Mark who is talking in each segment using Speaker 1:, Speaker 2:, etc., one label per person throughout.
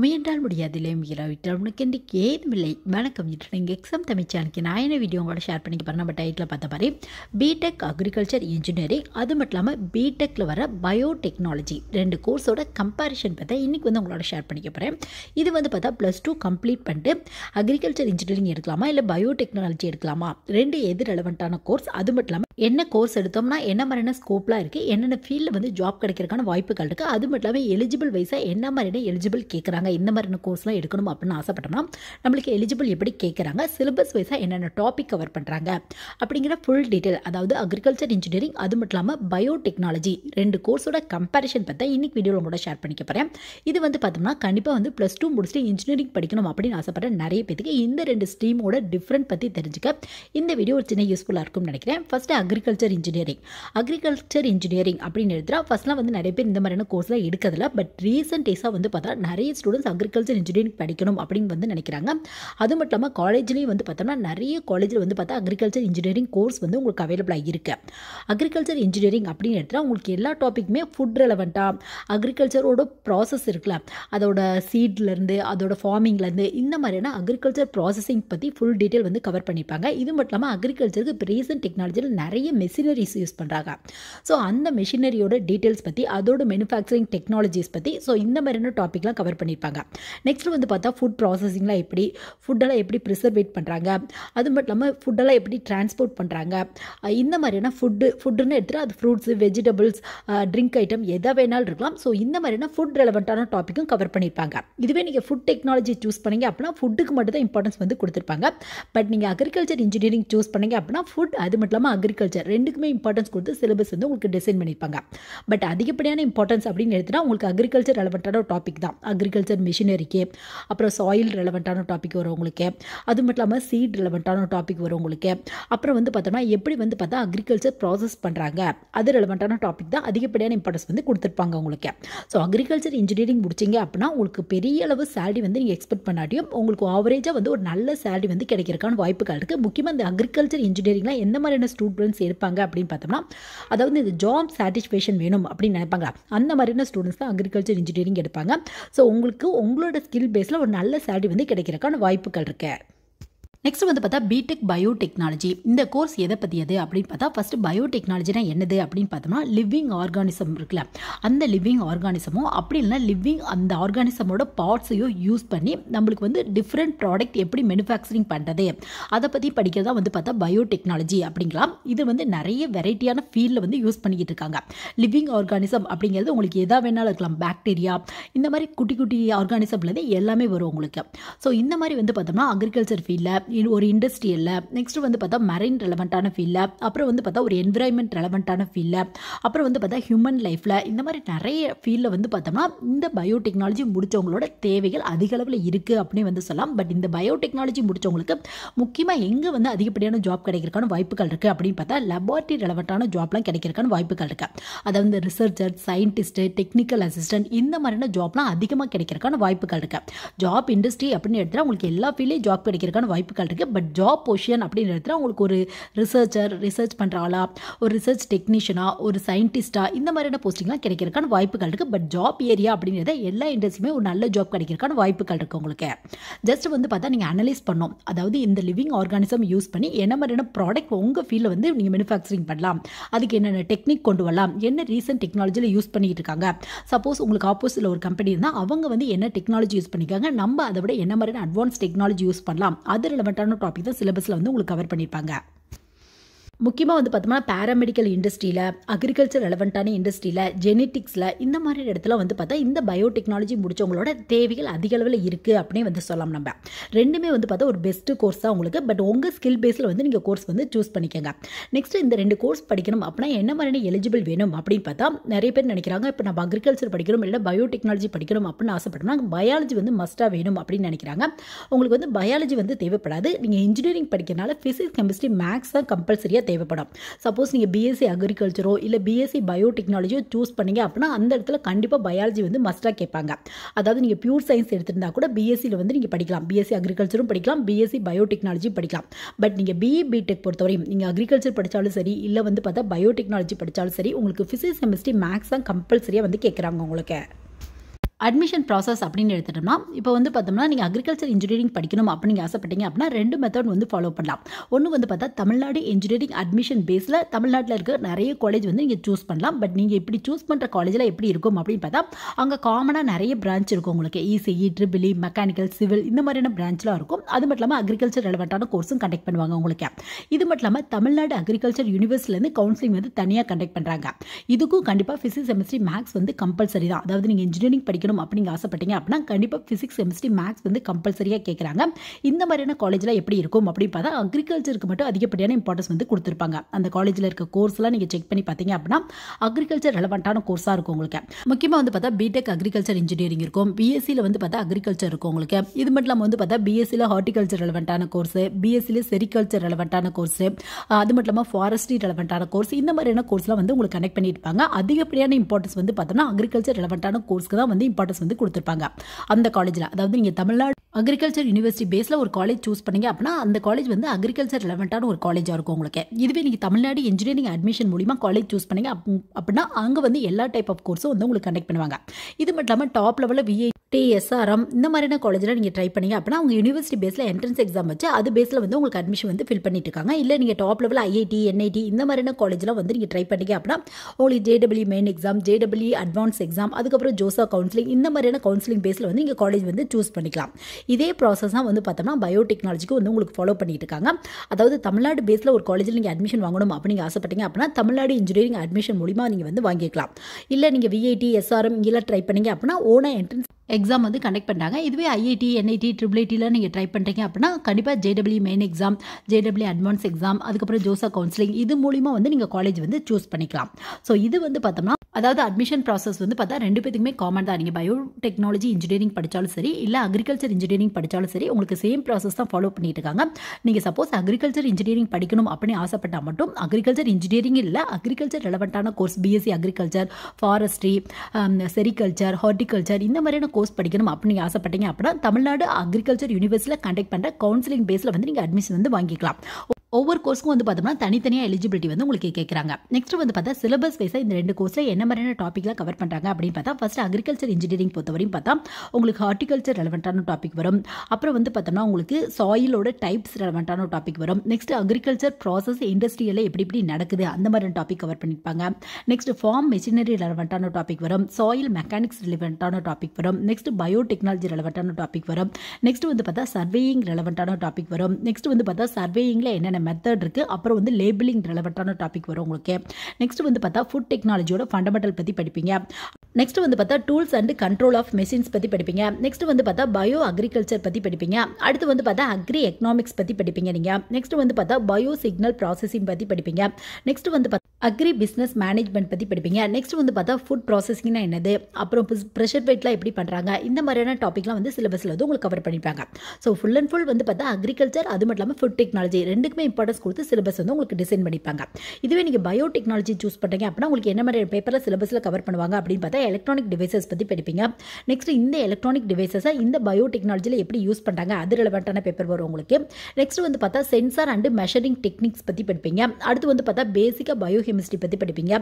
Speaker 1: முயன்றால் முடியாதில்லையும் முயலாவிட்டால் உனக்கு இன்றைக்கு ஏதுமில்லை வணக்கம் இன்று நீங்கள் எக்ஸாம் தமிழ்ச்சானுக்கு நான் என்ன வீடியோ உங்களோட ஷேர் பண்ணிக்க பாருங்க நம்ம டைட்டில் பார்த்த மாதிரி பிடெக் அக்ரிகல்ச்சர் இன்ஜினியரிங் அது மட்டும் இல்லாமல் பிடெக்கில் வர பயோடெக்னாலஜி ரெண்டு கோர்ஸோட கம்பேரிஷன் பார்த்தா இன்றைக்கி வந்து உங்களோட ஷேர் பண்ணிக்க போகிறேன் இது வந்து பார்த்தா ப்ளஸ் டூ கம்ப்ளீட் பண்ணிட்டு அக்ரிகல்ச்சர் இன்ஜினியரிங் எடுக்கலாமா இல்லை பயோடெக்னாலஜி எடுக்கலாமா ரெண்டு எது ரெலவெண்ட்டான கோர்ஸ் அது மட்டும் இல்லாமல் என்ன கோர்ஸ் எடுத்தோம்னா என்ன மாதிரியான ஸ்கோப்லாம் இருக்குது என்னென்ன ஃபீல்டில் வந்து ஜாப் கிடைக்கிறதுக்கான வாய்ப்புகள் இருக்குது அது மட்டும் இல்லாமல் எலிஜிபிள் வயசாக என்ன மாதிரியான எலிஜிபிள் கேட்குறாங்க கேட்குறாங்க இந்த மாதிரி கோர்ஸ்லாம் எடுக்கணும் அப்படின்னு ஆசைப்பட்டோம்னா நம்மளுக்கு எலிஜிபிள் எப்படி கேட்குறாங்க சிலபஸ் வைஸாக என்னென்ன டாபிக் கவர் பண்ணுறாங்க அப்படிங்கிற ஃபுல் டீட்டெயில் அதாவது அக்ரிகல்ச்சர் இன்ஜினியரிங் அது மட்டும் இல்லாமல் பயோடெக்னாலஜி ரெண்டு கோர்ஸோட கம்பேரிஷன் பார்த்தா இன்றைக்கி வீடியோவில் கூட ஷேர் பண்ணிக்க போகிறேன் இது வந்து பார்த்தோம்னா கண்டிப்பாக வந்து ப்ளஸ் டூ முடிச்சுட்டு இன்ஜினியரிங் படிக்கணும் அப்படின்னு ஆசைப்பட்ற நிறைய பேத்துக்கு இந்த ரெண்டு ஸ்ட்ரீமோட டிஃப்ரெண்ட் பற்றி தெரிஞ்சுக்க இந்த வீடியோ ஒரு சின்ன யூஸ்ஃபுல்லாக இருக்கும்னு நினைக்கிறேன் first agriculture engineering agriculture engineering அப்படின்னு எடுத்துகிறா ஃபஸ்ட்லாம் வந்து நிறைய பேர் இந்த மாதிரியான கோர்ஸ்லாம் எடுக்கிறதுல பட் ரீசன்ட் டேஸாக வந்து பார்த்தா நிறைய ஸ்டூடெண்ட் ஸ்டூடெண்ட்ஸ் அக்ரிகல்ச்சர் இன்ஜினியரிங் படிக்கணும் அப்படின்னு வந்து நினைக்கிறாங்க அது மட்டும் இல்லாமல் காலேஜ்லேயும் வந்து பார்த்தோம்னா நிறைய காலேஜில் வந்து பார்த்தா அக்ரிகல்ச்சர் இன்ஜினியரிங் கோர்ஸ் வந்து உங்களுக்கு அவைலபிளாக இருக்குது அக்ரிகல்ச்சர் இன்ஜினியரிங் அப்படின்னு எடுத்தால் உங்களுக்கு எல்லா டாப்பிக்குமே ஃபுட் ரெலவெண்ட்டாக அக்ரிகல்ச்சரோட ப்ராசஸ் இருக்குல்ல அதோட சீட்லேருந்து அதோட ஃபார்மிங்லேருந்து இந்த மாதிரியான அக்ரிகல்ச்சர் ப்ராசஸிங் பற்றி ஃபுல் டீட்டெயில் வந்து கவர் பண்ணியிருப்பாங்க இது மட்டும் இல்லாமல் அக்ரிகல்ச்சருக்கு இப்போ ரீசன்ட் டெக்னாலஜியில் நிறைய மெஷினரிஸ் யூஸ் பண்ணுறாங்க ஸோ அந்த மெஷினரியோட டீட்டெயில்ஸ் பற்றி அதோட மெனுஃபேக்சரிங் டெக்னாலஜிஸ் பற்றி ஸோ இந்த மாதிரியான டாப்பிக்லாம் கவர் பண்ணியிருப்பாங்க பண்ணியிருப்பாங்க நெக்ஸ்ட் வந்து பார்த்தா ஃபுட் ப்ராசஸிங்லாம் எப்படி ஃபுட்டெல்லாம் எப்படி ப்ரிசர்வேட் பண்ணுறாங்க அது மட்டும் இல்லாமல் ஃபுட்டெல்லாம் எப்படி டிரான்ஸ்போர்ட் பண்ணுறாங்க இந்த மாதிரியான ஃபுட்டு ஃபுட்டுன்னு எடுத்துகிட்டு அது ஃப்ரூட்ஸு வெஜிடபிள்ஸ் ட்ரிங்க் ஐட்டம் எதை வேணாலும் இருக்கலாம் ஸோ இந்த மாதிரியான ஃபுட் ரெலவெண்ட்டான டாப்பிக்கும் கவர் பண்ணியிருப்பாங்க இதுவே நீங்கள் ஃபுட் டெக்னாலஜி சூஸ் பண்ணீங்க அப்படின்னா ஃபுட்டுக்கு மட்டும் தான் இம்பார்ட்டன்ஸ் வந்து கொடுத்துருப்பாங்க பட் நீங்கள் அக்ரிகல்ச்சர் இன்ஜினியரிங் சூஸ் பண்ணீங்க அப்படின்னா ஃபுட் அது மட்டும் இல்லாமல் அக்ரிகல்ச்சர் ரெண்டுக்குமே இம்பார்ட்டன்ஸ் கொடுத்து சிலபஸ் வந்து உங்களுக்கு டிசைன் பண்ணியிருப்பாங்க பட் அதிகப்படியான இம்பார்ட்டன்ஸ் அப்படின்னு எடுத்துனா உங்களுக்கு அக்ரிகல்ச்சர் ரெலவெண்ட்டான டாபிக் தான் அக்ரிகல்ச்சர் அண்ட் மிஷினரிக்கு அப்புறம் சாயில் ரெலவெண்ட்டான டாபிக் வரவங்களுக்கு அது மட்டும் இல்லாமல் சீட் ரெலவெண்ட்டான டாபிக் வரவங்களுக்கு அப்புறம் வந்து பார்த்தோம்னா எப்படி வந்து பார்த்தா அக்ரிகல்ச்சர் ப்ராசஸ் பண்ணுறாங்க அது ரெலவெண்ட்டான டாபிக் தான் அதிகப்படியான இம்பார்ட்டன்ஸ் வந்து கொடுத்துருப்பாங்க உங்களுக்கு ஸோ அக்ரிகல்ச்சர் இன்ஜினியரிங் முடிச்சிங்க அப்படின்னா உங்களுக்கு பெரிய அளவு சேலரி வந்து நீங்கள் எக்ஸ்பெக்ட் பண்ணாட்டியும் உங்களுக்கு ஆவரேஜாக வந்து ஒரு நல்ல சேலரி வந்து கிடைக்கிறக்கான வாய்ப்புகள் இருக்குது முக்கியமாக இந்த அக்ரிகல்ச்சர் இன்ஜினியரிங்லாம் எந்த மாதிரியான ஸ்டூடெண்ட்ஸ் இருப்பாங்க அப்படின்னு பார்த்தோம்னா அதாவது இந்த ஜாப் சாட்டிஸ்ஃபேக்ஷன் வேணும் அப்படின்னு நினைப்பாங்க அந்த மாதிரியான ஸ்டூடெண்ட்ஸ் தான் அக்ரிகல்ச்சர் இன்ஜினியரிங் எடுப்பாங்க ஸோ உங்களுக்கு உங்களுக்கு உங்களோட ஸ்கில் பேஸில் ஒரு நல்ல சேலரி வந்து கிடைக்கிறக்கான வாய்ப்புகள் இருக்குது நெக்ஸ்ட் வந்து பார்த்தா பிடெக் பயோடெக்னாலஜி இந்த கோர்ஸ் எதை பற்றியது அப்படின்னு பார்த்தா ஃபஸ்ட்டு பயோடெக்னாலஜினா என்னது அப்படின்னு பார்த்தோம்னா லிவிங் ஆர்கானிசம் இருக்குல்ல அந்த லிவிங் ஆர்கானிசமோ அப்படி இல்லைனா லிவிங் அந்த ஆர்கானிசமோட பார்ட்ஸையோ யூஸ் பண்ணி நம்மளுக்கு வந்து டிஃப்ரெண்ட் ப்ராடக்ட் எப்படி மேனுஃபேக்சரிங் பண்ணுறது அதை பற்றி படிக்கிறதா வந்து பார்த்தா பயோடெக்னாலஜி அப்படிங்களா இது வந்து நிறைய வெரைட்டியான ஃபீல்டில் வந்து யூஸ் பண்ணிக்கிட்டு இருக்காங்க லிவிங் ஆர்கானிசம் அப்படிங்கிறது உங்களுக்கு எதா வேணாலும் இருக்கலாம் பாக்டீரியா இந்த மாதிரி குட்டி குட்டி ஆர்கானிசம்லேருந்து எல்லாமே வரும் உங்களுக்கு ஸோ இந்த மாதிரி வந்து பார்த்தோம்னா அக்ரிகல்ச்சர் ஃபீல்டில் ஒரு இண்டஸ்ட்ரியலில் நெக்ஸ்ட்டு வந்து பார்த்தா மரைன் ரெலவெண்ட்டான ஃபீல்டில் அப்புறம் வந்து பார்த்தா ஒரு என்விரான்மெண்ட் ரெலவெண்ட்டான ஃபீல்டில் அப்புறம் வந்து பார்த்தா ஹியூமன் லைஃப்பில் இந்த மாதிரி நிறைய ஃபீல்டில் வந்து பார்த்தோம்னா இந்த பயோடெக்னாலஜி முடித்தவங்களோட தேவைகள் அதிகளவில் இருக்குது அப்படின்னு வந்து சொல்லலாம் பட் இந்த பயோடெக்னாலஜி முடித்தவங்களுக்கு முக்கியமாக எங்கே வந்து அதிகப்படியான ஜாப் கிடைக்கிறக்கான வாய்ப்புகள் இருக்குது அப்படின்னு பார்த்தா லெபார்ட்டரி ரெலவெண்ட்டான ஜாப்லாம் கிடைக்கிறக்கான வாய்ப்புகள் இருக்குது அதாவது ரிசர்ச்சர் சயின்டிஸ்ட்டு டெக்னிக்கல் அசிஸ்டன்ட் இந்த மாதிரியான ஜாப்லாம் அதிகமாக கிடைக்கிறக்கான வாய்ப்புகள் இருக்குது ஜாப் இண்டஸ்ட்ரி அப்படின்னு எடுத்தால் உங்களுக்கு எல்லா ஃபீல்டையும் ஜாப் கிடைக்கிறக்கான வாய்ப்புகள் டிஃபிகல்ட் இருக்குது பட் ஜாப் பொசிஷன் அப்படின்னு இடத்துல உங்களுக்கு ஒரு ரிசர்ச்சர் ரிசர்ச் பண்ணுறாளா ஆளா ஒரு ரிசர்ச் டெக்னீஷியனா ஒரு சயின்டிஸ்டாக இந்த மாதிரியான போஸ்டிங்லாம் கிடைக்கிறக்கான வாய்ப்புகள் இருக்குது பட் ஜாப் ஏரியா அப்படிங்கிறத எல்லா இண்டஸ்ட்ரியுமே ஒரு நல்ல ஜாப் கிடைக்கிறக்கான வாய்ப்புகள் இருக்குது உங்களுக்கு ஜஸ்ட் வந்து பார்த்தா நீங்கள் அனலைஸ் பண்ணோம் அதாவது இந்த லிவிங் ஆர்கானிசம் யூஸ் பண்ணி என்ன மாதிரியான ப்ராடக்ட் உங்கள் ஃபீல்டில் வந்து நீங்கள் மேனுஃபேக்சரிங் பண்ணலாம் அதுக்கு என்னென்ன டெக்னிக் கொண்டு வரலாம் என்ன ரீசன்ட் டெக்னாலஜியில் யூஸ் பண்ணிட்டு இருக்காங்க சப்போஸ் உங்களுக்கு ஆப்போசிட்டில் ஒரு கம்பெனி இருந்தால் அவங்க வந்து என்ன டெக்னாலஜி யூஸ் பண்ணிக்காங்க நம்ம அதை விட என்ன மாதிரியான அட்வான்ஸ் டெக்னாலஜி யூஸ் பண்ணலாம் அது இம்பார்ட்டண்ட்டான டாபிக் தான் சிலபஸில் வந்து உங்களுக்கு கவர் பண்ணியிருப்பாங்க முக்கியமாக வந்து பார்த்தோம்னா பேராமெடிக்கல் இண்டஸ்ட்ரியில் அக்ரிகல்ச்சர் ரெலவெண்ட்டான இண்டஸ்ட்ரியில் ஜெனெட்டிக்ஸில் இந்த மாதிரி இடத்துல வந்து பார்த்தா இந்த பயோடெக்னாலஜி முடித்தவங்களோட தேவைகள் அதிக அளவில் இருக்குது அப்படின்னு வந்து சொல்லலாம் நம்ம ரெண்டுமே வந்து பார்த்தா ஒரு பெஸ்ட்டு கோர்ஸ் தான் உங்களுக்கு பட் உங்கள் ஸ்கில் பேஸில் வந்து நீங்கள் கோர்ஸ் வந்து சூஸ் பண்ணிக்கோங்க நெக்ஸ்ட்டு இந்த ரெண்டு கோர்ஸ் படிக்கணும் அப்படின்னா என்ன மாதிரி எலிஜிபிள் வேணும் அப்படின்னு பார்த்தா நிறைய பேர் நினைக்கிறாங்க இப்போ நம்ம அக்ரிகல்ச்சர் படிக்கணும் இல்லை பயோடெக்னாலஜி படிக்கணும் அப்படின்னு ஆசைப்பட்டோம்னா பயாலஜி வந்து மஸ்ட்டாக வேணும் அப்படின்னு நினைக்கிறாங்க உங்களுக்கு வந்து பயாலஜி வந்து தேவைப்படாது நீங்கள் இன்ஜினியரிங் படிக்கிறனால ஃபிசிக்ஸ் கெமிஸ்ட்ரி மேக்ஸ் தான் கம்பல்சரியாக தேவைப்படும் சப்போஸ் நீங்கள் பிஎஸ்சி அக்ரிகல்ச்சரோ இல்லை பிஎஸ்சி பயோடெக்னாலஜியோ சூஸ் பண்ணீங்க அப்படின்னா அந்த இடத்துல கண்டிப்பாக பயாலஜி வந்து மஸ்ட்டாக கேட்பாங்க அதாவது நீங்கள் பியூர் சயின்ஸ் எடுத்திருந்தா கூட பிஎஸ்சியில் வந்து நீங்கள் படிக்கலாம் பிஎஸ்சி அக்ரிகல்ச்சரும் படிக்கலாம் பிஎஸ்சி பயோடெக்னாலஜியும் படிக்கலாம் பட் நீங்கள் பிஇ பிடெக் பொறுத்தவரையும் நீங்கள் அக்ரிகல்ச்சர் படித்தாலும் சரி இல்லை வந்து பார்த்தா பயோடெக்னாலஜி படித்தாலும் சரி உங்களுக்கு ஃபிசிக்ஸ் கெமிஸ்ட்ரி மேக்ஸ் தான் கம்பல்சரியாக வந்து கேட்குறாங்க உங்களுக்கு அட்மிஷன் ப்ராசஸ் அப்படின்னு எடுத்துட்டோம்னா இப்போ வந்து பார்த்தோம்னா நீங்கள் அக்ரிகல்ச்சர் இன்ஜினியரிங் படிக்கணும் அப்படின்னு நீங்கள் ஆசைப்பட்டீங்க அப்படின்னா ரெண்டு மெத்தட் வந்து ஃபாலோ பண்ணலாம் ஒன்று வந்து பார்த்தா தமிழ்நாடு இன்ஜினியரிங் அட்மிஷன் பேஸில் தமிழ்நாட்டில் இருக்க நிறைய காலேஜ் வந்து நீங்கள் சூஸ் பண்ணலாம் பட் நீங்கள் இப்படி சூஸ் பண்ணுற காலேஜில் எப்படி இருக்கும் அப்படின்னு பார்த்தா அங்கே காமனாக நிறைய பிரான்ச் இருக்கும் உங்களுக்கு இசிஇ ட்ரிபிளி மெக்கானிக்கல் சிவில் இந்த மாதிரியான பிரான்ச்லாம் இருக்கும் அது மட்டும் இல்லாமல் அக்ரிகல்ச்சர் ரெலவெண்ட்டான கோர்ஸும் கண்டக்ட் பண்ணுவாங்க உங்களுக்கு இது மட்டும் இல்லாமல் தமிழ்நாடு அக்ரிகல்ச்சர் யூனிவர்சிட்டிலேருந்து கவுன்சிலிங் வந்து தனியாக கண்டக்ட் பண்ணுறாங்க இதுக்கும் கண்டிப்பாக ஃபிசிக்ஸ் செமிஸ்ட்ரி மேக்ஸ் வந்து கம்பல்சரி தான் அதாவது நீங்கள் இன்ஜினியரிங் படிக்கணும் வந்துடும் அப்படிங்க ஆசைப்பட்டீங்க அப்படின்னா கண்டிப்பாக ஃபிசிக்ஸ் கெமிஸ்ட்ரி மேக்ஸ் வந்து கம்பல்சரியாக கேட்குறாங்க இந்த மாதிரியான காலேஜில் எப்படி இருக்கும் அப்படின்னு பார்த்தா அக்ரிகல்ச்சருக்கு மட்டும் அதிகப்படியான இம்பார்ட்டன்ஸ் வந்து கொடுத்துருப்பாங்க அந்த காலேஜில் இருக்க கோர்ஸ்லாம் நீங்கள் செக் பண்ணி பார்த்தீங்க அப்படின்னா அக்ரிகல்ச்சர் ரெலவெண்ட்டான கோர்ஸாக இருக்கும் உங்களுக்கு முக்கியமாக வந்து பார்த்தா பிடெக் அக்ரிகல்ச்சர் இன்ஜினியரிங் இருக்கும் பிஎஸ்சியில் வந்து பார்த்தா அக்ரிகல்ச்சர் இருக்கும் உங்களுக்கு இது மட்டும் இல்லாமல் வந்து பார்த்தா பிஎஸ்சியில் ஹார்டிகல்ச்சர் ரெலவெண்ட்டான கோர்ஸு பிஎஸ்சியில் செரிகல்ச்சர் ரெலவெண்ட்டான கோர்ஸு அது மட்டும் இல்லாமல் ஃபாரஸ்ட்ரி ரெலவெண்ட்டான கோர்ஸ் இந்த மாதிரியான கோர்ஸ்லாம் வந்து உங்களுக்கு கனெக்ட் பண்ணியிருப்பாங்க அதிகப்படியான இம்பார்ட்டன்ஸ் வந்து பார்த்தோம்னா அக்ரிகல்ச்சர் ரெலவெண்ட்டான கோர்ஸ்க்கு தான் வந்து இம்பார்ட்டன்ஸ் இம்பார்ட்டன்ஸ் வந்து கொடுத்துருப்பாங்க அந்த காலேஜில் அதாவது நீங்கள் தமிழ்நாடு அக்ரிகல்ச்சர் யூனிவர்சிட்டி பேஸில் ஒரு காலேஜ் சூஸ் பண்ணீங்க அப்படின்னா அந்த காலேஜ் வந்து அக்ரிகல்ச்சர் ரிலவெண்ட்டான ஒரு காலேஜாக இருக்கும் உங்களுக்கு இதுவே நீங்கள் தமிழ்நாடு இன்ஜினியரிங் அட்மிஷன் மூலிமா காலேஜ் சூஸ் பண்ணீங்க அப்படின்னா அங்கே வந்து எல்லா டைப் ஆஃப் கோர்ஸும் வந்து உங்களுக்கு கண்டக்ட் பண்ணுவாங்க இது மட்டும் இல்லாமல் டாப் லெவலில் விஐ டிஎஸ்ஆர்எம் இந்த மாதிரியான காலேஜில் நீங்கள் ட்ரை பண்ணீங்க அப்படின்னா அவங்க யூனிவர்சிட்டி பேஸில் என்ட்ரன்ஸ் எக்ஸாம் வச்சு அது பேஸில் வந்து உங்களுக்கு அட்மிஷன் வந்து ஃபில் பண்ணிட்டு இருக்காங்க இல்லை நீங்கள் டாப் லெவலில் ஐஐடி என்ஐடி இந்த மாதிரியான காலேஜெலாம் வந்து நீங்கள் ட்ரை பண்ணீங்க அப்படின்னா உங்களுக்கு J W main exam J W advance exam அதுக்கப்புறம் ஜோசா கவுன்சிலிங் இந்த மாதிரியான கவுன்சிலிங் பேஸில் வந்து இங்கே காலேஜ் வந்து சூஸ் பண்ணிக்கலாம் இதே ப்ராசஸ் தான் வந்து பார்த்தோம்னா பயோடெக்னாலஜிக்கு வந்து உங்களுக்கு ஃபாலோ பண்ணிட்டு இருக்காங்க அதாவது தமிழ்நாடு பேஸில் ஒரு காலேஜில் நீங்கள் அட்மிஷன் வாங்கணும் அப்படிங்க ஆசைப்பட்டீங்க அப்படின்னா தமிழ்நாடு இன்ஜினியரிங் அட்மிஷன் மூலிமா நீங்கள் வந்து வாங்கிக்கலாம் இல்லை நீங்கள் விஐடி எஸ்ஆர்எம் இங்கெல்லாம் ட்ரை பண்ணீங்க அப்படின்னா ஓனாக என்ட்ரன்ஸ் எக்ஸாம் வந்து கண்டக்ட் பண்ணுறாங்க இதுவே ஐஐடி என்ஐடி ட்ரிபிள் ஐடியில் நீங்கள் ட்ரை பண்ணுறீங்க அப்படின்னா கண்டிப்பாக J W main exam J W advance exam அதுக்கப்புறம் ஜோசா கவுன்சிலிங் இது மூலிமா வந்து நீங்கள் காலேஜ் வந்து சூஸ் பண்ணிக்கலாம் ஸோ இது வந்து பார்த்தோம்னா அதாவது அட்மிஷன் ப்ராசஸ் வந்து பார்த்தா ரெண்டு பேத்துக்குமே காமன் தான் நீங்கள் பயோ டெக்னாலஜி இன்ஜினியரிங் படித்தாலும் சரி இல்லை அக்ரிகல்ச்சர் இன்ஜினியரிங் படித்தாலும் சரி உங்களுக்கு சேம் ப்ராசஸ் தான் ஃபாலோ பண்ணிட்டு இருக்காங்க நீங்கள் சப்போஸ் அக்ரிகல்ச்சர் இன்ஜினியரிங் படிக்கணும் அப்படின்னு ஆசைப்பட்டால் மட்டும் அக்ரிகல்ச்சர் இன்ஜினியரிங் இல்லை அக்ரிகல்ச்சர் ரெலவெண்ட்டான course BSc agriculture forestry sericulture horticulture இந்த மாதிரியான கோர்ஸ் கோர்ஸ் படிக்கணும் அப்படின்னு நீங்கள் ஆசைப்பட்டீங்க அப்படின்னா தமிழ்நாடு அக்ரிகல்ச்சர் யூனிவர்சிட்டியில் கண்டக்ட் பண்ணுற கவுன்சிலிங் பேஸில் வந்து நீங்கள் அட்மிஷன் வந்து வாங்கிக்கலாம் ஒவ்வொரு கோர்ஸ்க்கும் வந்து பார்த்தோம்னா தனித்தனியாக எலிஜிபிலிட்டி வந்து உங்களுக்கு கேட்குறாங்க நெக்ஸ்ட் வந்து பார்த்தா சிலபஸ் வைஸாக இந்த ரெண்டு கோர்ஸில் என்ன மாதிரியான டாப்பிக்லாம் கவர் பண்ணுறாங்க அப்படின்னு பார்த்தா ஃபஸ்ட் அக்ரிகல்ச்சர் இன்ஜினியரிங் பொறுத்தவரையும் பார்த்தா உங்களுக்கு ஹார்டிகல்ச்சர் ரெலவெண்ட்டான டாபிக் வரும் அப்புறம் வந்து பார்த்தோம்னா உங்களுக்கு சாயிலோட டைப்ஸ் ரெலவெண்ட்டான டாபிக் வரும் நெக்ஸ்ட் அக்ரிகல்ச்சர் ப்ராசஸ் இண்டஸ்ட்ரியில் எப்படி எப்படி நடக்குது அந்த மாதிரியான டாபிக் கவர் பண்ணியிருப்பாங்க நெக்ஸ்ட் ஃபார்ம் மெஷினரி ரெலவெண்ட்டான டாபிக் வரும் சாயில் மெக்கானிக்ஸ் ரிலவெண்ட்டான டாபிக் வரும் நெக்ஸ்ட் பயோடெக்னாலஜி ரெலவெண்ட்டான டாபிக் வரும் நெக்ஸ்ட் வந்து பார்த்தா சர்வேயிங் ரெலவெண்ட்டான டாபிக் வரும் நெக்ஸ்ட் வந்து பார்த்தா சர்வேயிங்கில் என்னென்ன மெத்தட் இருக்குது அப்புறம் வந்து லேபிளிங் ரெலவெண்ட்டான டாபிக் வரும் உங்களுக்கு நெக்ஸ்ட் வந்து பார்த்தா ஃபுட் டெக்னாலஜியோட ஃபண்டமெண்டல் பற்றி படிப்பீங்க நெக்ஸ்ட் வந்து பார்த்தா tools and control of machines பற்றி படிப்பீங்க நெக்ஸ்ட் வந்து பார்த்தா பயோ அக்ரிகல்ச்சர் பற்றி படிப்பீங்க அடுத்து வந்து பார்த்தா அக்ரி எக்கனாமிக்ஸ் பற்றி படிப்பீங்க நீங்கள் நெக்ஸ்ட் வந்து பார்த்தா பயோ சிக்னல் ப்ராசஸிங் பற்றி படிப்பீங்க நெக்ஸ்ட் வந்து பார்த்தா அக்ரி பிஸ்னஸ் மேனேஜ்மெண்ட் பற்றி படிப்பீங்க நெக்ஸ்ட் வந்து பார்த்தா ஃபுட் ப்ராசஸிங்னா என்னது அப்புறம் ப்ரெஷர் வெயிட்லாம் எப்படி பண்ணுறாங்க இந்த மாதிரியான டாப்பிக்லாம் வந்து சிலபஸில் வந்து உங்களுக்கு கவர் பண்ணிப்பாங்க ஸோ ஃபுல் அண்ட் ஃபுல் வந்து பார்த்தா அக்ரிகல்ச்சர் அது மட்டும் இல்லாமல் ஃபுட் டெக்னாலஜி ரெண்டுக்குமே இம்பார்ட்டன்ஸ் கொடுத்து சிலபஸ் வந்து உங்களுக்கு டிசைன் பண்ணிப்பாங்க இதுவே நீங்கள் பயோ டெக்னாலஜி சூஸ் பண்ணுறீங்க அப்படின்னா உங்களுக்கு என்ன மாதிரி பேப்பரில் சிலபஸில் கவர் பண்ணுவாங்க அப்படின்னு பார்த்தா எலக்ட்ரானிக் டிவைசஸ் பற்றி படிப்பீங்க நெக்ஸ்ட் இந்த எலக்ட்ரானிக் டிவைசஸை இந்த பயோடெக்னாலஜியில் எப்படி யூஸ் பண்ணுறாங்க அது ரிலவெண்ட்டான பேப்பர் வரும் உங்களுக்கு நெக்ஸ்ட் வந்து பார்த்தா சென்சார் அண்டு மெஷரிங் டெக்னிக்ஸ் பற்றி படிப்பீங்க அடுத்து வந்து பார்த்தா பேசிக்காக பயோஹெமிஸ்ட்ரி பற்றி படிப்பீங்க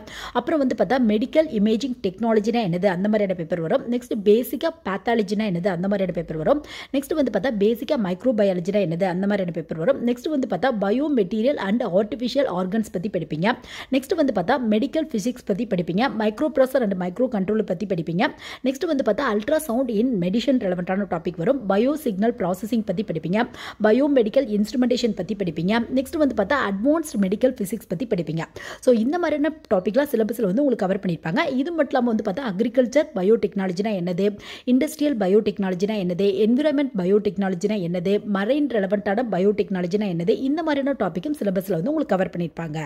Speaker 1: அப்புறம் வந்து பார்த்தா மெடிக்கல் இமேஜிங் டெக்னாலஜினா என்னது அந்த மாதிரியான பேப்பர் வரும் நெக்ஸ்ட் பேசிக்காக பேத்தாலஜினா என்னது அந்த மாதிரியான பேப்பர் வரும் நெக்ஸ்ட் வந்து பார்த்தா பேசிக்காக மைக்ரோ பயாலஜினா என்னது அந்த மாதிரியான பேப்பர் வரும் நெக்ஸ்ட் வந்து பார்த்தா bio material and artificial organs பற்றி படிப்பீங்க நெக்ஸ்ட் வந்து பார்த்தா மெடிக்கல் ஃபிசிக்ஸ் பற்றி படிப்பீங்க micro processor and micro control கண்ட்ரோலை பற்றி படிப்பீங்க நெக்ஸ்ட் வந்து பார்த்தா அல்ட்ரா சவுண்ட் இன் மெடிஷன் ரெலவெண்ட்டான டாபிக் வரும் பயோ சிக்னல் ப்ராசஸிங் பற்றி படிப்பீங்க பயோ மெடிக்கல் இன்ஸ்ட்ருமெண்டேஷன் பற்றி படிப்பீங்க நெக்ஸ்ட் வந்து பார்த்தா அட்வான்ஸ்டு மெடிக்கல் ஃபிசிக்ஸ் பற்றி படிப்பீங்க ஸோ இந்த மாதிரியான டாப்பிக்லாம் சிலபஸில் வந்து உங்களுக்கு கவர் பண்ணியிருப்பாங்க இது மட்டும் இல்லாமல் வந்து பார்த்தா அக்ரிகல்ச்சர் பயோ டெக்னாலஜினா என்னது இண்டஸ்ட்ரியல் பயோ டெக்னாலஜினா என்னது என்விரான்மெண்ட் பயோ டெக்னாலஜினா என்னது மரைன் ரெலவெண்ட்டான பயோ டெக்னாலஜினா என்னது இந்த மாதிரியான டாப்பிக்கும் சிலபஸில் வந்து உங்களுக்கு கவர் பண்ணியிருப்பாங்க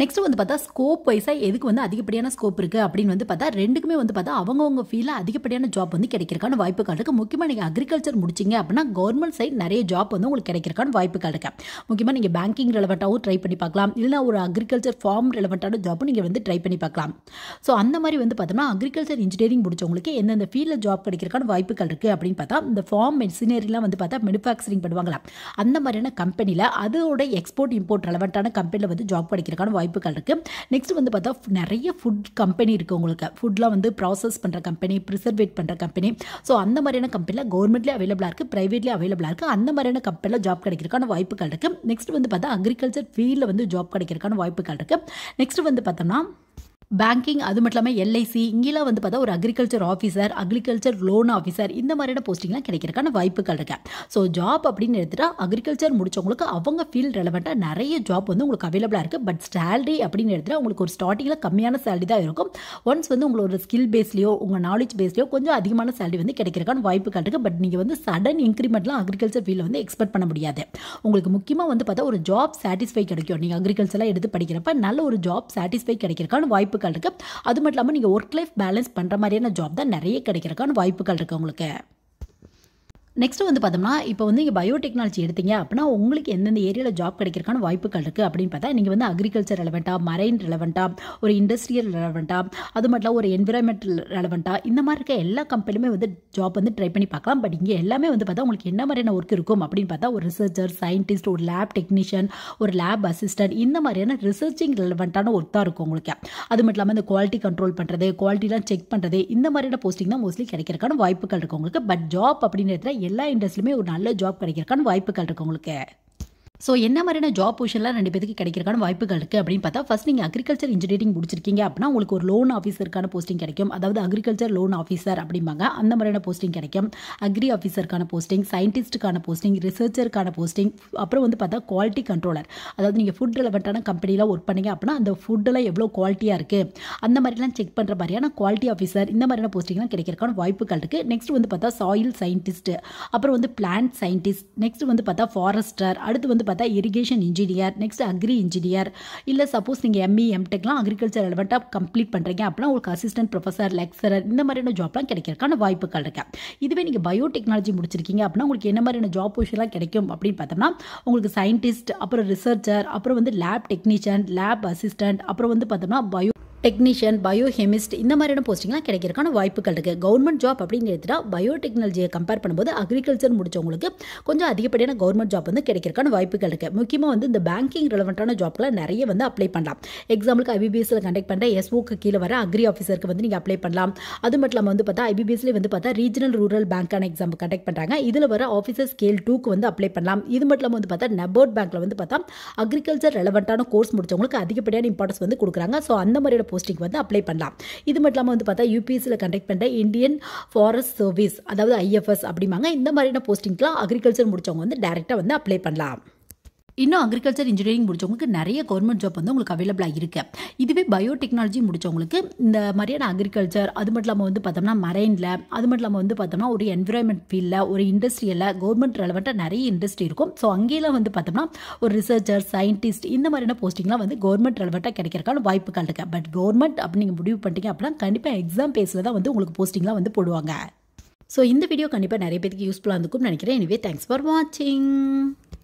Speaker 1: நெக்ஸ்ட் வந்து பார்த்தா ஸ்கோப் வைஸாக எதுக்கு வந்து அதிகப்படியான ஸ்கோப் இருக்குது அப்படின்னு வந்து பார்த்தா ரெண்டுக்குமே வந்து பார்த்தா அவங்கவுங்க ஃபீலில் அதிகப்படியான ஜாப் வந்து கிடைக்கிறக்கான வாய்ப்புகள் இருக்குது முக்கியமாக நீங்கள் அக்ரிகல்ச்சர் முடிச்சிங்க அப்படின்னா கவர்மெண்ட் சைட் நிறைய ஜாப் வந்து உங்களுக்கு கிடைக்கிறக்கான வாய்ப்புகள் இருக்கு முக்கியமாக நீங்கள் பேங்கிங் ரிலவெண்ட்டாகவும் ட்ரை பண்ணி பார்க்கலாம் இல்லைனா ஒரு அக்ரிகல்ச்சர் ஃபார்ம் ரிலவெண்ட்டான ஜாப்பும் நீங்கள் வந்து ட்ரை பண்ணி பார்க்கலாம் ஸோ அந்த மாதிரி வந்து பார்த்தோம்னா அக்ரிகல்ச்சர் இன்ஜினியரிங் முடிச்சவங்களுக்கு எந்தெந்த ஃபீல்டில் ஜாப் கிடைக்கிறக்கான வாய்ப்புகள் இருக்குது அப்படின்னு பார்த்தா இந்த ஃபார்ம் மெஷினரிலாம் வந்து பார்த்தா மேனுஃபேக்சரிங் பண்ணுவாங்களா அந்த மாதிரியான கம்பெனியில் அதோட எக்ஸ்போர்ட் இம்போர்ட் ரிலவெண்ட்டான கம்பெனியில் வந்து ஜாப் கிடைக்கிறக்கான வாய்ப்புகள் இருக்குது நெக்ஸ்ட் வந்து பார்த்தா நிறைய ஃபுட் கம்பெனி இருக்குது உங்களுக்கு ஃபுட்லாம் வந்து ப்ராசஸ் பண்ணுற கம்பெனி ப்ரிசர்வேட் பண்ணுற கம்பெனி ஸோ அந்த மாதிரியான கம்பெனியில் கவர்மெண்ட்லேயே அவைலபிளாக இருக்குது ப்ரைவேட்லேயே அவைலபிளாக இருக்குது அந்த மாதிரியான கம்பெனியில் ஜாப் கிடைக்கிறதுக்கான வாய்ப்புகள் இருக்குது நெக்ஸ்ட் வந்து பார்த்தா அக்ரிகல்ச்சர் ஃபீல்டில் வந்து ஜாப் கிடைக்கிறதுக்கான வாய்ப்புகள் இருக்குது நெக்ஸ்ட் வந்து பார்த்தோம்னா பேங்கிங் அது மட்டும் இல்லாமல் எல்ஐசி இங்கெல்லாம் வந்து பார்த்தா ஒரு agriculture officer agriculture loan officer இந்த மாதிரியான போஸ்டிங்லாம் கிடைக்கிறக்கான வாய்ப்புகள் இருக்கு ஸோ ஜாப் அப்படின்னு எடுத்துகிட்டா அக்ரிகல்ச்சர் முடிச்சவங்களுக்கு அவங்க ஃபீல்ட் ரெலவெண்ட்டாக நிறைய ஜாப் வந்து உங்களுக்கு அவைலபிளாக இருக்குது பட் சேலரி அப்படின்னு எடுத்துகிட்டா உங்களுக்கு ஒரு ஸ்டார்டிங்கில் கம்மியான சேலரி தான் இருக்கும் ஒன்ஸ் வந்து உங்களோட ஸ்கில் பேஸ்லையோ உங்கள் நாலேஜ் பேஸ்லையோ கொஞ்சம் அதிகமான சேலரி வந்து கிடைக்கிறக்கான வாய்ப்புகள் இருக்குது பட் நீங்கள் வந்து சடன் இன்க்ரிமெண்ட்லாம் அக்ரிகல்ச்சர் ஃபீல்டில் வந்து எக்ஸ்பெக்ட் பண்ண முடியாது உங்களுக்கு முக்கியமாக வந்து பார்த்தா ஒரு ஜாப் சாட்டிஸ்ஃபை கிடைக்கும் நீங்கள் அக்ரிகல்ச்சர்லாம் எடுத்து படிக்கிறப்ப நல்ல ஒரு ஜாப் சாட்டிஸ்ஃபை கிடைக்கிறக்கான வாய்ப்பு வாய்ப்புகள் இருக்குது அது மட்டும் இல்லாமல் நீங்கள் ஒர்க் லைஃப் பேலன்ஸ் பண்ணுற மாதிரியான ஜாப் தான் நிறைய கிடைக்கிறக்கான வாய்ப்புகள் இருக்குது உங்களுக்கு நெக்ஸ்ட்டு வந்து பார்த்தோம்னா இப்போ வந்து நீங்கள் பயோடெக்னாலஜி எடுத்தீங்க அப்படின்னா உங்களுக்கு எந்தெந்த ஏரியாவில் ஜாப் கிடைக்கிறக்கான வாய்ப்புகள் இருக்குது அப்படின்னு பார்த்தா நீங்கள் வந்து அக்ரிகல்ச்சர் ரெலவெண்ட்டாக மரைன் ரெலவெண்ட்டாக ஒரு இண்டஸ்ட்ரியல் ரெலவெண்ட்டாக அது மட்டும் ஒரு என்விரான்மெண்டல் ரெலவெண்ட்டாக இந்த மாதிரி இருக்க எல்லா கம்பெனியுமே வந்து ஜாப் வந்து ட்ரை பண்ணி பார்க்கலாம் பட் இங்கே எல்லாமே வந்து பார்த்தா உங்களுக்கு என்ன மாதிரியான ஒர்க் இருக்கும் அப்படின்னு பார்த்தா ஒரு ரிசர்ச்சர் சயின்டிஸ்ட் ஒரு லேப் டெக்னீஷியன் ஒரு லேப் அசிஸ்டன்ட் இந்த மாதிரியான ரிசர்ச்சிங் ரெலவெண்ட்டான ஒர்க் தான் இருக்கும் உங்களுக்கு அது மட்டும் இல்லாமல் இந்த குவாலிட்டி கண்ட்ரோல் பண்ணுறது குவாலிட்டிலாம் செக் பண்ணுறது இந்த மாதிரியான போஸ்டிங் தான் மோஸ்ட்லி கிடைக்கிறக்கான வாய்ப்புகள் இருக்கும் உங்களுக்கு பட் ஜாப் அப்படின்னு எல்லா இண்டஸ்ட்ரியுமே ஒரு நல்ல ஜாப் கிடைக்கிறக்கான வாய்ப்புகள் இருக்குது உங்களுக்கு ஸோ என்ன மாதிரியான ஜாப் பொசிஷன்லாம் ரெண்டு பேருக்கு கிடைக்கிறக்கான வாய்ப்புகள் இருக்குது அப்படின்னு பார்த்தா ஃபஸ்ட் நீங்கள் அக்ரிகல்ச்சர் இன்ஜினியரிங் முடிச்சிருக்கீங்க அப்படின்னா உங்களுக்கு ஒரு லோன் ஆஃபீஸருக்கான போஸ்டிங் கிடைக்கும் அதாவது அக்ரிகல்ச்சர் லோன் ஆஃபீஸர் அப்படிம்பாங்க அந்த மாதிரியான போஸ்டிங் கிடைக்கும் அக்ரி ஆஃபீஸருக்கான போஸ்டிங் சயின்டிஸ்ட்டுக்கான போஸ்டிங் ரிசர்ச்சருக்கான போஸ்டிங் அப்புறம் வந்து பார்த்தா குவாலிட்டி கண்ட்ரோலர் அதாவது நீங்கள் ஃபுட் ரிலவெண்ட்டான கம்பெனியில் ஒர்க் பண்ணீங்க அப்படின்னா அந்த ஃபுட்டெல்லாம் எவ்வளோ குவாலிட்டியாக இருக்குது அந்த மாதிரிலாம் செக் பண்ணுற மாதிரியான குவாலிட்டி ஆஃபீஸர் இந்த மாதிரியான போஸ்டிங்லாம் கிடைக்கிறக்கான வாய்ப்புகள் இருக்குது நெக்ஸ்ட் வந்து பார்த்தா சாயில் சயின்டிஸ்ட்டு அப்புறம் வந்து பிளான்ட் சயின்டிஸ்ட் நெக்ஸ்ட் வந்து பார்த்தா ஃபாரஸ்டர் அடுத்து வந்து வந்து பார்த்தா irrigation engineer next agri engineer இல்லை சப்போஸ் நீங்கள் எம்இ எம்டெக்லாம் அக்ரிகல்ச்சர் ரெலவெண்ட்டாக கம்ப்ளீட் பண்ணுறீங்க அப்படின்னா உங்களுக்கு அசிஸ்டன்ட் ப்ரொஃபஸர் லெக்சரர் இந்த மாதிரியான ஜாப்லாம் கிடைக்கிறதுக்கான வாய்ப்புகள் இருக்குது இதுவே நீங்கள் பயோடெக்னாலஜி முடிச்சிருக்கீங்க அப்படின்னா உங்களுக்கு என்ன மாதிரியான ஜாப் பொசிஷன்லாம் கிடைக்கும் அப்படின்னு பார்த்தோம்னா உங்களுக்கு சயின்டிஸ்ட் அப்புறம் ரிசர்ச்சர் அப்புறம் வந்து லேப் டெக்னீஷியன் லேப் அசிஸ்டன்ட் அப்புறம் வந்து பார்த்தோம்னா பயோ டெக்னீஷியன் பயோஹெமிஸ்ட் இந்த மாதிரியான போஸ்டிங்லாம் கிடைக்கிறதுக்கான வாய்ப்புகள் இருக்குது கவர்மெண்ட் ஜாப் அப்படின்னு எடுத்துகிட்டா பயோடெக்னாலஜியை கம்பேர் பண்ணும்போது அக்ரிகல்ச்சர் முடித்தவங்களுக்கு கொஞ்சம் அதிகப்படியான கவர்மெண்ட் ஜாப் வந்து கிடைக்கிறதுக்கான வாய்ப்புகள் இருக்குது முக்கியமாக வந்து இந்த பேங்கிங் ரிலவெண்ட்டான ஜாப்லாம் நிறைய வந்து அப்ளை பண்ணலாம் எக்ஸாம்பிளுக்கு ஐபிபிஎஸ்சில் கண்டக்ட் பண்ணுற எஸ்ஓக்கு கீழே வர அக்ரி ஆஃபீஸருக்கு வந்து நீங்கள் அப்ளை பண்ணலாம் அது மட்டும் இல்லாமல் வந்து பார்த்தா ஐபிபிஎஸ்லேயே வந்து பார்த்தா ரீஜனல் ரூரல் பேங்க்கான எக்ஸாம் கண்டக்ட் பண்ணுறாங்க இதில் வர ஆஃபீஸர் ஸ்கேல் டூக்கு வந்து அப்ளை பண்ணலாம் இது மட்டும் இல்லாமல் வந்து பார்த்தா நெபர்ட் பேங்க்கில் வந்து பார்த்தா அக்ரிகல்ச்சர் ரெலவெண்ட்டான கோர்ஸ் முடித்தவங்களுக்கு அதிகப்படியான இம்பார்ட்டன்ஸ் வந்து கொடுக்குறாங்க ஸோ அந்த மாதிரியான போஸ்டிங் வந்து அப்ளை பண்ணலாம் இது மட்டும் இல்லாமல் வந்து பார்த்தா யூபிஎஸ்சியில் கண்டக்ட் பண்ணுற இந்தியன் ஃபாரஸ்ட் சர்வீஸ் அதாவது ஐஎஃப்எஸ் அப்படிம்பாங்க இந்த மாதிரியான போஸ்டிங்க்கெலாம் அக்ரிகல்ச்சர் முடித்தவங்க வந்து டேரெக்டாக வந்து அப்ளை பண்ணலாம் இன்னும் அக்ரிகல்ச்சர் இன்ஜினியரிங் முடிச்சவங்களுக்கு நிறைய கவர்மெண்ட் ஜாப் வந்து உங்களுக்கு அவைலபிளாக இருக்குது இதுவே பயோடெக்னாலஜி முடிச்சவங்களுக்கு இந்த மாதிரியான அக்ரிகல்ச்சர் அது மட்டும் இல்லாமல் வந்து பார்த்தோம்னா மரைனில் அது மட்டும் இல்லாமல் வந்து பார்த்தோம்னா ஒரு என்விரான்மெண்ட் ஃபீல்டில் ஒரு இண்டஸ்ட்ரியில் கவர்மெண்ட் ரெலவெண்ட்டாக நிறைய இண்டஸ்ட்ரி இருக்கும் ஸோ அங்கேயெல்லாம் வந்து பார்த்தோம்னா ஒரு ரிசர்ச்சர் சயின்டிஸ்ட் இந்த மாதிரியான போஸ்டிங்லாம் வந்து கவர்மெண்ட் ரெலவெண்ட்டாக கிடைக்கிறக்கான வாய்ப்புகள் இருக்குது பட் கவர்மெண்ட் அப்படி நீங்கள் முடிவு பண்ணிட்டீங்க அப்படின்னா கண்டிப்பாக எக்ஸாம் பேஸில் தான் வந்து உங்களுக்கு போஸ்டிங்லாம் வந்து போடுவாங்க ஸோ இந்த வீடியோ கண்டிப்பாக நிறைய பேருக்கு யூஸ்ஃபுல்லாக இருந்துக்கும் நினைக்கிறேன் எனவே தேங்க்ஸ் ஃபார் வாட்சிங்